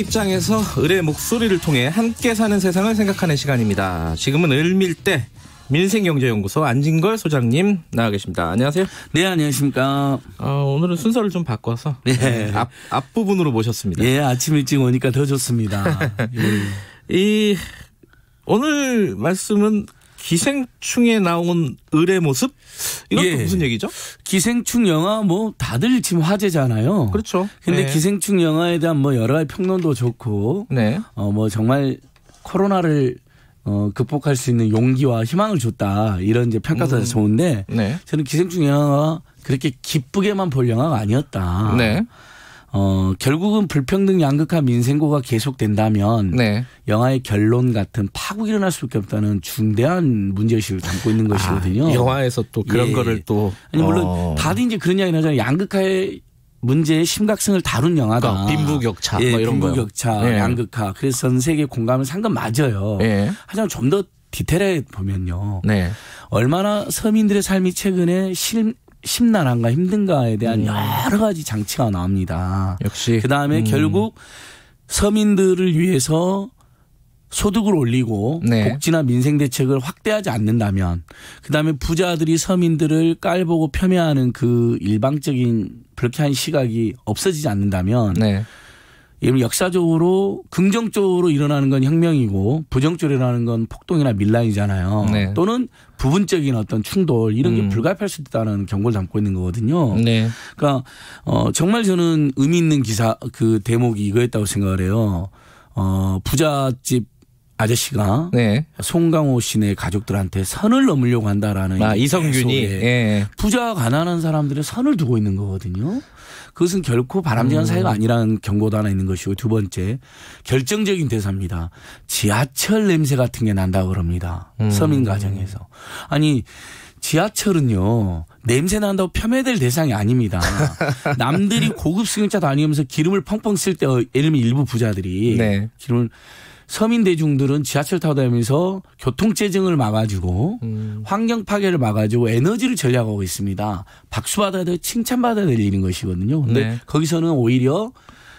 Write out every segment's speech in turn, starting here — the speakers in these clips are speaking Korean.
입장에서 을의 목소리를 통해 함께 사는 세상을 생각하는 시간입니다. 지금은 을밀대 민생경제연구소 안진걸 소장님 나와 계십니다. 안녕하세요. 네, 안녕하십니까. 어, 오늘은 순서를 좀 바꿔서 네. 네 앞, 앞부분으로 모셨습니다. 예, 아침 일찍 오니까 더 좋습니다. 예. 이 오늘 말씀은 기생충에 나온 을의 모습 이건 예. 무슨 얘기죠? 기생충 영화 뭐 다들 지금 화제잖아요. 그렇죠. 근데 네. 기생충 영화에 대한 뭐 여러 가지 평론도 좋고 네. 어뭐 정말 코로나를 어, 극복할 수 있는 용기와 희망을 줬다 이런 이제 평가도 음. 좋은데 네. 저는 기생충 영화가 그렇게 기쁘게만 볼 영화가 아니었다. 네. 어, 결국은 불평등 양극화 민생고가 계속된다면 네. 영화의 결론 같은 파국이 일어날 수밖에 없다는 중대한 문제의식을 담고 있는 아, 것이거든요. 아, 영화에서 또 그런 예. 거를 또 아니 물론 어. 다들 이제 그런 이야기는 하잖아요. 양극화의 문제의 심각성을 다룬 영화다. 그러니까 빈부격차 예, 뭐 이런 빈부격차, 예. 양극화. 그래서 전 세계 공감을 산 건 맞아요. 예. 하지만 좀 더디테일하게 보면요. 네. 얼마나 서민들의 삶이 최근에 실, 심란한가 힘든가에 대한 음. 여러 가지 장치가 나옵니다. 역시. 그 다음에 음. 결국 서민들을 위해서 소득을 올리고 네. 복지나 민생 대책을 확대하지 않는다면 그다음에 부자들이 서민들을 깔보고 폄훼하는 그 일방적인 불쾌한 시각이 없어지지 않는다면 네. 역사적으로 긍정적으로 일어나는 건 혁명이고 부정적으로 일어나는 건 폭동이나 밀란이잖아요. 네. 또는 부분적인 어떤 충돌 이런 게 음. 불가피할 수 있다는 경고를 담고 있는 거거든요. 네. 그러니까 어 정말 저는 의미 있는 기사 그 대목이 이거였다고 생각을 해요. 어 부잣집 아저씨가 네. 송강호 씨네 가족들한테 선을 넘으려고 한다라는 아, 이성균이 예. 예. 부자 가난한 사람들의 선을 두고 있는 거거든요. 그것은 결코 바람직한 음. 사회가 아니라는 경고도 하나 있는 것이고 두 번째 결정적인 대사입니다. 지하철 냄새 같은 게 난다 그럽니다. 음. 서민 가정에서 아니 지하철은요 냄새 난다고 폄훼될 대상이 아닙니다. 남들이 고급 승용차 다니면서 기름을 펑펑 쓸 때 예를 들면 일부 부자들이 네. 기름을 서민 대중들은 지하철 타고 다니면서 교통체증을 막아주고 음. 환경 파괴를 막아주고 에너지를 절약하고 있습니다. 박수 받아야 될 칭찬받아야 될 일인 것이거든요. 근데 네. 거기서는 오히려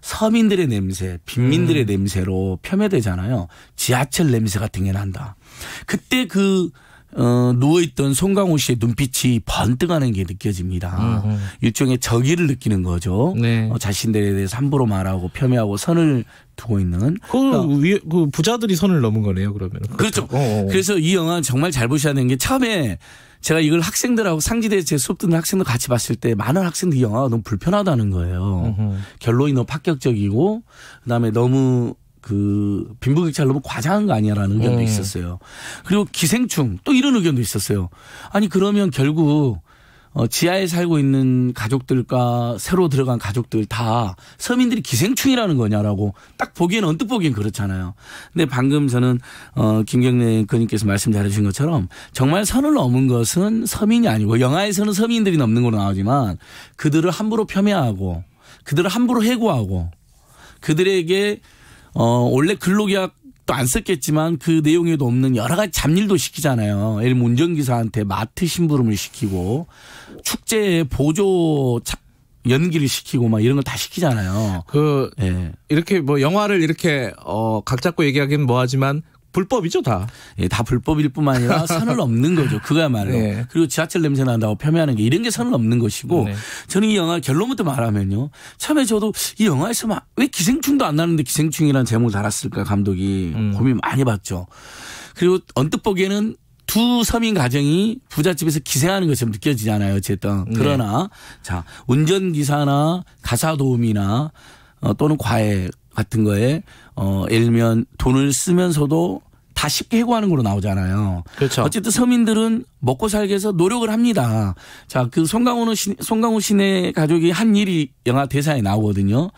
서민들의 냄새, 빈민들의 음. 냄새로 폄훼되잖아요. 지하철 냄새 같은 게 난다. 그때 그 어, 누워있던 송강호 씨의 눈빛이 번뜩하는 게 느껴집니다. 음. 일종의 적의를 느끼는 거죠. 네. 어, 자신들에 대해서 함부로 말하고 폄훼하고 선을 두고 있는 그, 그러니까 어. 위, 그 부자들이 선을 넘은 거네요 그러면 그렇죠. 그렇죠. 어, 어. 그래서 이 영화 정말 잘 보셔야 되는 게 처음에 제가 이걸 학생들하고 상지대 제 수업 듣는 학생들 같이 봤을 때 많은 학생들이 영화가 너무 불편하다는 거예요. 어허. 결론이 너무 파격적이고 그다음에 너무 그 빈부격차를 너무 과장한 거 아니야라는 의견도 음. 있었어요. 그리고 기생충 또 이런 의견도 있었어요. 아니 그러면 결국 어, 지하에 살고 있는 가족들과 새로 들어간 가족들 다 서민들이 기생충이라는 거냐라고 딱 보기에는 언뜻 보기엔 그렇잖아요. 근데 방금 저는 어, 김경래 그님께서 말씀 잘해주신 것처럼 정말 선을 넘은 것은 서민이 아니고 영화에서는 서민들이 넘는 걸로 나오지만 그들을 함부로 폄훼하고 그들을 함부로 해고하고 그들에게 어, 원래 근로계약 또안 썼겠지만 그 내용에도 없는 여러 가지 잡일도 시키잖아요. 예를 들면 운전기사한테 마트 심부름을 시키고 축제에 보조 연기를 시키고 막 이런 걸 다 시키잖아요. 그 예. 이렇게 뭐 영화를 이렇게 어각 잡고 얘기하기는 뭐하지만 불법이죠 다. 예, 다 불법일 뿐만 아니라 선을 넘는 거죠. 그거야말로. 네. 예. 그리고 지하철 냄새 난다고 폄훼하는 게 이런 게 선을 넘는 것이고 네. 저는 이 영화 결론부터 말하면요. 처음에 저도 이 영화에서 막왜 기생충도 안 나는데 기생충이라는 제목을 달았을까 감독이 음. 고민 많이 봤죠. 그리고 언뜻 보기에는 두 서민 가정이 부잣집에서 기생하는 것처럼 느껴지잖아요. 어쨌든. 네. 그러나 네. 자, 운전기사나 가사 도우미나 어, 또는 과외 같은 거에 어 예를 들면 돈을 쓰면서도 다 쉽게 해고하는 걸로 나오잖아요. 그렇죠. 어쨌든 서민들은 먹고 살기 위해서 노력을 합니다. 자, 그 송강호 씨, 송강호 씨네 가족이 한 일이 영화 대사에 나오거든요.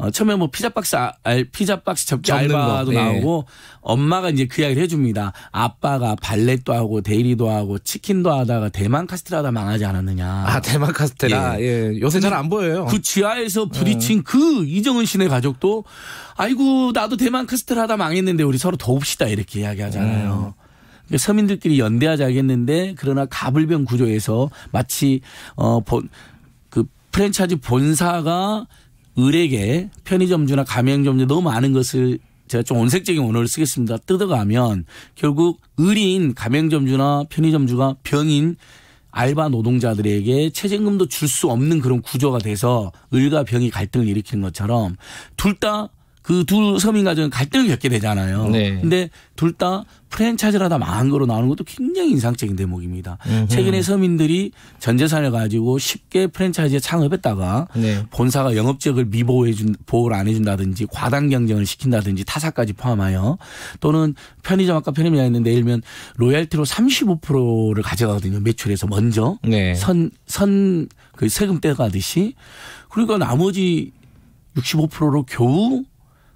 어, 처음에 뭐 피자 박스 아, 피자 박스 접기 알바도 거. 예. 나오고 예. 엄마가 이제 그 이야기를 해줍니다. 아빠가 발렛도 하고 데이리도 하고 치킨도 하다가 대만 카스테라다 망하지 않았느냐. 아 대만 카스테라. 예. 예. 요새 잘 안 보여요. 그 지하에서 부딪힌 예. 그 이정은 씨네 가족도 아이고 나도 대만 카스테라다 망했는데 우리 서로 도웁시다 이렇게 이야기하잖아요. 음. 그러니까 서민들끼리 연대하자겠는데 하 그러나 가불병 구조에서 마치 어본그 프랜차이즈 본사가 을에게 편의점주나 가맹점주 너무 많은 것을 제가 좀 온색적인 언어를 쓰겠습니다. 뜯어가면 결국 을인 가맹점주나 편의점주가 병인 알바 노동자들에게 최저임금도 줄 수 없는 그런 구조가 돼서 을과 병이 갈등을 일으키는 것처럼 둘다 그두 서민 가정은 갈등을 겪게 되잖아요. 네. 근데 둘 다 프랜차이즈를 하다 망한 거로 나오는 것도 굉장히 인상적인 대목입니다. 으흠. 최근에 서민들이 전 재산을 가지고 쉽게 프랜차이즈에 창업했다가 네. 본사가 영업 지역을 미보호해 준 보호를 안 해준다든지 과당 경쟁을 시킨다든지 타사까지 포함하여 또는 편의점 아까 편의점 이있는데 일면 로얄티로 35%를 가져가거든요 매출에서 먼저 네. 선선 그 세금 떼가듯이 그러니까 나머지 65%로 겨우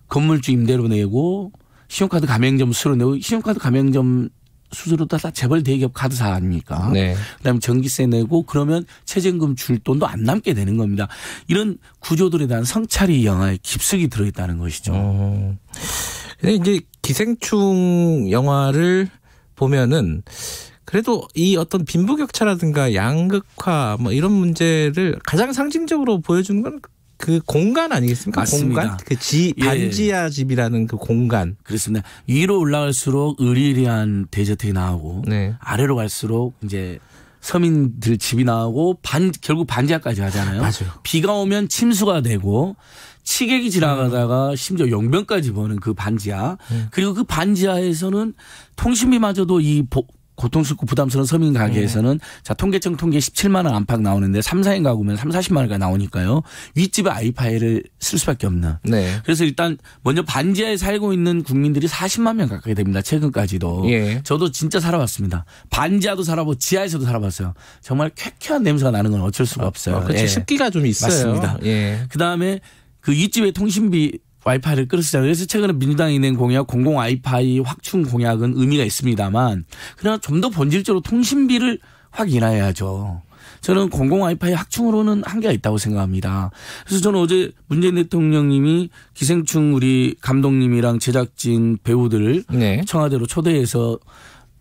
건물주 임대료 내고 신용카드 가맹점 수수료 내고 신용카드 가맹점 수수료도 다 재벌 대기업 카드사 아닙니까? 네. 그다음에 전기세 내고 그러면 최저임금 줄 돈도 안 남게 되는 겁니다. 이런 구조들에 대한 성찰이 영화에 깊숙이 들어있다는 것이죠. 어. 근데 이제 기생충 영화를 보면은 그래도 이 어떤 빈부격차라든가 양극화 뭐 이런 문제를 가장 상징적으로 보여주는건 그 공간 아니겠습니까? 맞습니다. 공간? 그 지, 예. 반지하 집이라는 그 공간. 그렇습니다. 위로 올라갈수록 의리리한 대저택이 나오고 네. 아래로 갈수록 이제 서민들 집이 나오고 반 결국 반지하까지 하잖아요. 맞아요. 비가 오면 침수가 되고 치객이 지나가다가 음. 심지어 용병까지 보는 그 반지하. 네. 그리고 그 반지하에서는 통신비마저도 이 보, 고통스럽고 부담스러운 서민 가게에서는 네. 자 통계청 통계 17만 원 안팎 나오는데 3, 4인 가구면 3, 40만 원가 나오니까요. 윗집에 아이파이를 쓸 수밖에 없는. 네. 그래서 일단 먼저 반지하에 살고 있는 국민들이 40만 명 가까이 됩니다. 최근까지도. 예. 저도 진짜 살아봤습니다. 반지하도 살아보고 지하에서도 살아봤어요. 정말 쾌쾌한 냄새가 나는 건 어쩔 수가 아, 없어요. 아, 그렇죠. 예. 습기가 좀 있어요. 맞습니다. 예. 그다음에 그윗집에 통신비 와이파이를 끌어쓰자. 그래서 최근에 민주당이 낸 공약 공공 와이파이 확충 공약은 의미가 있습니다만 그러나 좀 더 본질적으로 통신비를 확 인하해야죠. 저는 공공 와이파이 확충으로는 한계가 있다고 생각합니다. 그래서 저는 어제 문재인 대통령님이 기생충 우리 감독님이랑 제작진 배우들 네. 청와대로 초대해서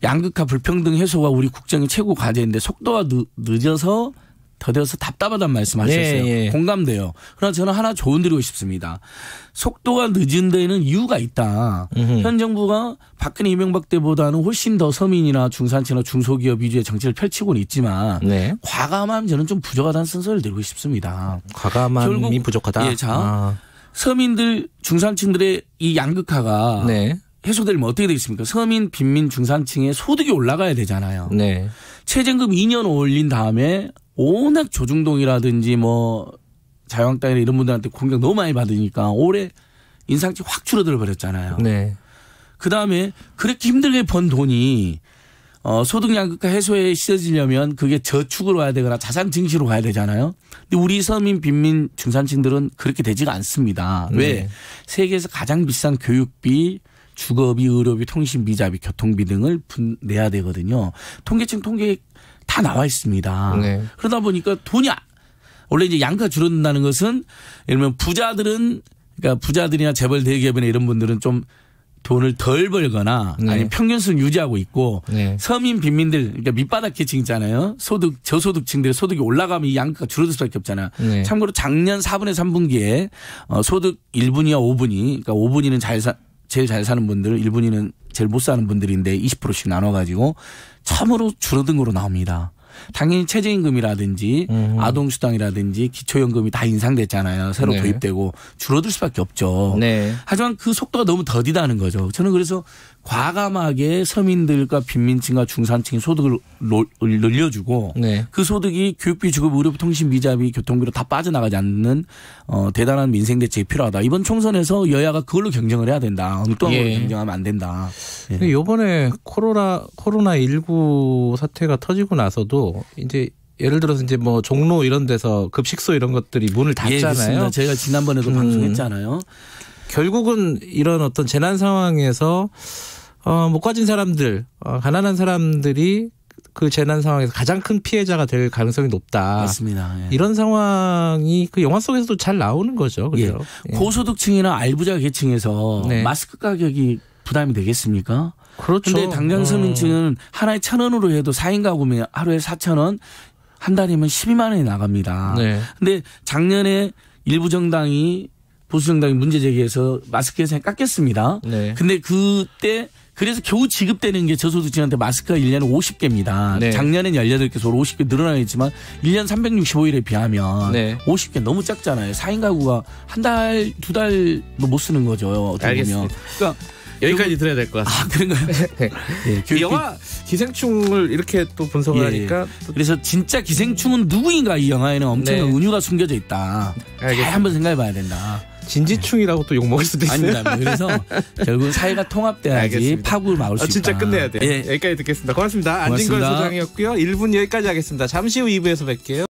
양극화 불평등 해소가 우리 국정의 최고 과제인데 속도가 늦어서 더뎌서 답답하단 말씀하셨어요. 예, 예. 공감돼요. 그러나 저는 하나 조언 드리고 싶습니다. 속도가 늦은 데에는 이유가 있다. 음흠. 현 정부가 박근혜 이명박 때보다는 훨씬 더 서민이나 중산층이나 중소기업 위주의 정치를 펼치고는 있지만 네. 과감함 저는 좀 부족하다는 선서를 드리고 싶습니다. 과감함이 결국, 부족하다. 예, 자 아. 서민들 중산층들의 이 양극화가 네. 해소되면 뭐 어떻게 되겠습니까? 서민, 빈민, 중산층의 소득이 올라가야 되잖아요. 네. 최저임금 2년 올린 다음에 워낙 조중동이라든지 뭐 자유한국당이나 이런 분들한테 공격 너무 많이 받으니까 올해 인상치 확 줄어들어 버렸잖아요. 네. 그 다음에 그렇게 힘들게 번 돈이 어, 소득 양극화 해소에 씻어지려면 그게 저축으로 가야 되거나 자산 증시로 가야 되잖아요. 근데 우리 서민 빈민 중산층들은 그렇게 되지가 않습니다. 네. 왜? 세계에서 가장 비싼 교육비, 주거비, 의료비, 통신비, 자비, 교통비 등을 분, 내야 되거든요. 통계청 통계 다 나와 있습니다. 네. 그러다 보니까 돈이 아, 원래 이제 양가 줄어든다는 것은 예를 들면 부자들은 그러니까 부자들이나 재벌 대기업이나 이런 분들은 좀 돈을 덜 벌거나 네. 아니면 평균수를 유지하고 있고 네. 서민 빈민들 그러니까 밑바닥 계층 있잖아요. 소득 저소득층들의 소득이 올라가면 이 양가가 줄어들 수밖에 없잖아요. 네. 참고로 작년 4분의 3분기에 어, 소득 1분위와 5분위 그러니까 5분위는 잘 사, 제일 잘 사는 분들 1분위는 제일 못 사는 분들인데 20%씩 나눠 가지고 참으로 줄어든 거로 나옵니다. 당연히 최저임금이라든지 음. 아동수당이라든지 기초연금이 다 인상됐잖아요. 새로 네. 도입되고 줄어들 수밖에 없죠. 네. 하지만 그 속도가 너무 더디다는 거죠. 저는 그래서 과감하게 서민들과 빈민층과 중산층의 소득을 늘려주고 네. 그 소득이 교육비, 주급, 의료비, 통신, 비자비, 교통비로 다 빠져나가지 않는 어, 대단한 민생 대책이 필요하다. 이번 총선에서 여야가 그걸로 경쟁을 해야 된다. 엉뚱한 예. 경쟁하면 안 된다. 예. 이번에 코로나 코로나 19 사태가 터지고 나서도 이제 예를 들어서 이제 뭐 종로 이런 데서 급식소 이런 것들이 문을 예, 닫잖아요. 예, 제가 지난번에도 음. 방송했잖아요. 결국은 이런 어떤 재난 상황에서 어, 못 가진 사람들, 어, 가난한 사람들이 그 재난 상황에서 가장 큰 피해자가 될 가능성이 높다. 맞습니다. 예. 이런 상황이 그 영화 속에서도 잘 나오는 거죠. 예. 그죠? 예. 고소득층이나 알부자 계층에서 네. 마스크 가격이 부담이 되겠습니까? 그렇죠. 근데 당장 서민층은 어. 하나에 천 원으로 해도 4인 가구면 하루에 4천 원, 한 달이면 12만 원이 나갑니다. 네. 근데 작년에 일부 정당이 보수 정당이 문제 제기해서 마스크 예산이 깎였습니다. 네. 근데 그때 그래서 겨우 지급되는 게 저소득층한테 마스크가 1년에 50개입니다. 네. 작년엔 18개에서 50개 늘어나겠지만 1년 365일에 비하면 네. 50개 너무 작잖아요. 4인 가구가 한 달, 두달못 뭐 쓰는 거죠. 어떻게 보면. 알겠습니다. 그러니까 여기까지 들어야 될것 아, 같습니다. 아 그런가요? 네. 예, 그 영화 기생충을 이렇게 또 분석을 예, 하니까 또 예. 그래서 진짜 기생충은 누구인가 이 영화에는 엄청난 네. 은유가 숨겨져 있다. 알겠습니다. 한번 생각해봐야 된다. 진지충이라고 또 욕 먹을 수도 있어요. 아닙니다. 그래서 결국 사회가 통합돼야지 파국을 막을 아, 수 아, 진짜 끝내야 돼. 예. 여기까지 듣겠습니다. 고맙습니다. 고맙습니다. 안진걸 소장이었고요. 1분 여기까지 하겠습니다. 잠시 후 2부에서 뵐게요.